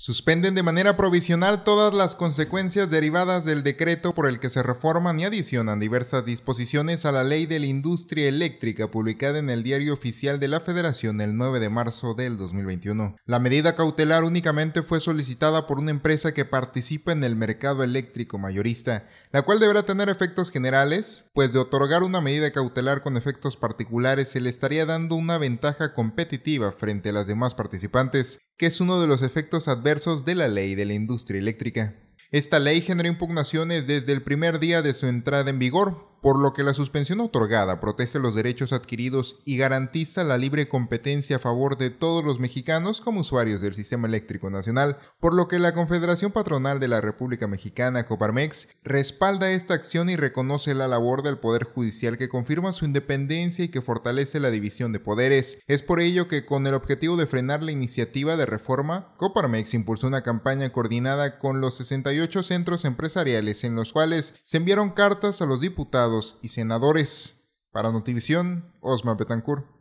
Suspenden de manera provisional todas las consecuencias derivadas del decreto por el que se reforman y adicionan diversas disposiciones a la Ley de la Industria Eléctrica publicada en el Diario Oficial de la Federación el 9 de marzo del 2021. La medida cautelar únicamente fue solicitada por una empresa que participa en el mercado eléctrico mayorista, la cual deberá tener efectos generales, pues de otorgar una medida cautelar con efectos particulares se le estaría dando una ventaja competitiva frente a las demás participantes, que es uno de los efectos adversos de la ley de la industria eléctrica. Esta ley generó impugnaciones desde el primer día de su entrada en vigor por lo que la suspensión otorgada protege los derechos adquiridos y garantiza la libre competencia a favor de todos los mexicanos como usuarios del sistema eléctrico nacional, por lo que la Confederación Patronal de la República Mexicana, Coparmex, respalda esta acción y reconoce la labor del Poder Judicial que confirma su independencia y que fortalece la división de poderes. Es por ello que con el objetivo de frenar la iniciativa de reforma, Coparmex impulsó una campaña coordinada con los 68 centros empresariales en los cuales se enviaron cartas a los diputados y senadores. Para Notivisión, Osma Betancourt.